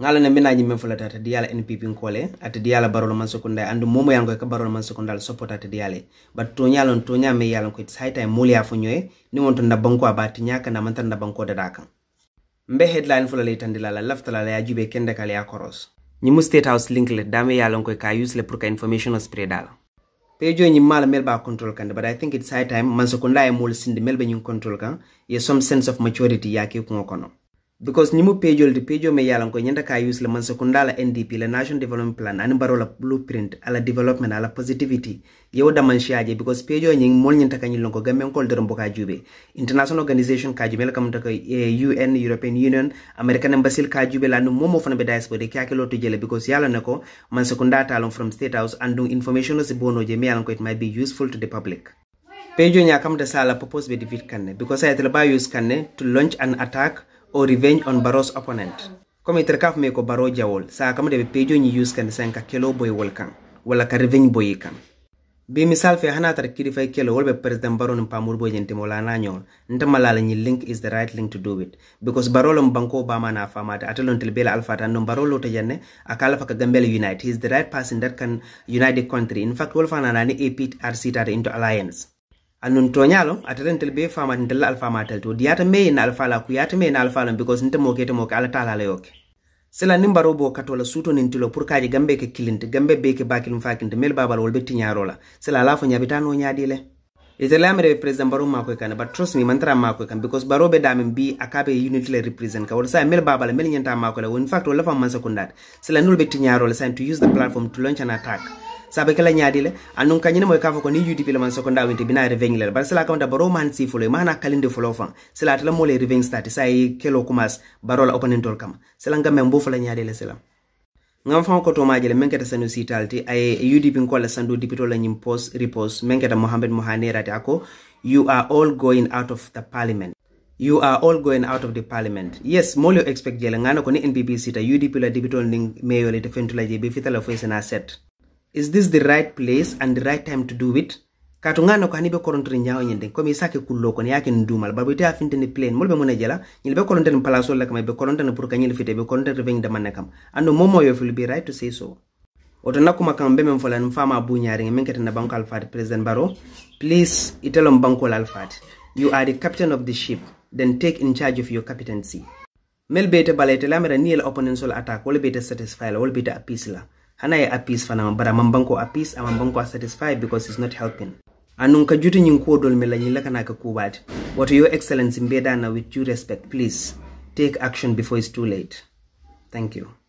ngala ne mina nyimme fulata ta diyala npp nkole ata diyala barolo man sekunda and momo yango ka barolo man sekunda support ata diyale but to nyalon to nyame yalan ko it's high time muli afu nyoe ni wonto na banko abati nyaka na manta na banko da daka mbe headline fula le tandila la laftala la ya jube kende kale ya koros mu state house link le dame yalan ko ka use le pour ka information spread dala pejo ñi mala melba control kan but i think it's high time man sekunda e mul sindi melba ñu control kan ye some sense of maturity yake ko kono because ñimu pejol di pejo me yalan ko ñenda ka use le man sekunda la NDP la National Development Plan ani baro la blueprint ala development ala positivity yow da man shaje because pejo ñi mol ñenta ka ñilon ko gamen ko dor boka jube international organization ka jube la kam ta ko eh, UN European Union American Embassy ka jube la no momo fana be diaspora ka ke to jele because yalan ne ko man sekunda talon from state house do information si bono je me yalan ko it might be useful to the public pejo ñakam da sala purpose be defeat kanne because ay tele ba use kanne to launch an attack or revenge on Barrow's opponent. Comme itere kaf me ko baro jawol, sa kam de pejo ni use kan sen ka kelo boy wol wala ka revenge boy kan. Be misal fe hana tar kiri fay kelo wol be president Barrow num pamur boy jente mola na nyon, nta malala ni link is the right link to do it because Barrow lom banko ba mana fama ta atalon tel bela alfa tan num Barrow lota janne akala fa ka gambele unite he is the right person that can unite the country in fact wol fana nani APRC tar into alliance annun toñalo atata be fama ntel la alfa matel to diyata me na alfa la kuyata me na alfa la because nte mo kete mo ka ala taala la yoke sela nin baro bo katola suto nin tilo pour gambe ke kilinte gambe be ke bakilum fakinte mel babal wol be tiñaro la sela ala fo ñabi tano ñaadi be president baro mako e kan but trust me mantara mako e kan because baro be damin bi akabe unit le represent ka wol sa mel babal mel ñanta mako la in fact wol la man sekundat sela nul be tiñaro la to use the platform to launch an attack saabe kala ñaadile annun kañine moy kafo ko ni udp le man sokonda winte bina reveng le bar ka nda baro man si le mana kalinde folo fan sila tala le reveng stati sa yi kelo kumas barola la tol kama sila ngam men bo fala le sila ngam fa ko to tomaje le meŋ keta sanu sitalti ay ye udp ko la sando dipito la ñiŋ pos ripos meŋ keta mohamed mohanirati a ko you are all going out of the parliament you are all going out of the parliament yes moolu yo expect je le ŋa ne ko ni npp sita udp la dipitol niŋ meyo le te fentu la je be fita la sena set is this the right place and the right time to do it katungana ko hanibe korontre nyaawo nyende kwa mi sake kullo ko yake ndumal babu te afinte ni plane molbe mona jela nyilbe korontre ni palaso la kama be korontre pour kanyil fite be korontre reveng da manne kam ando momo yo will be right to say so otona kuma kam mfola men folan fama bu nyaari men ketena banko alfat president baro please itelo mbanko alfa you are the captain of the ship then take in charge of your captaincy mel bete balete la mera niel opponent sol attack wol bete satisfy la wol bete appease la hanaye appease fanama bara mambanko appease amambanko a satisfied because it's not helping anun ka juti nyin ko dol mela la kana ka kubati wato your excellency mbeda na with due respect please take action before it's too late thank you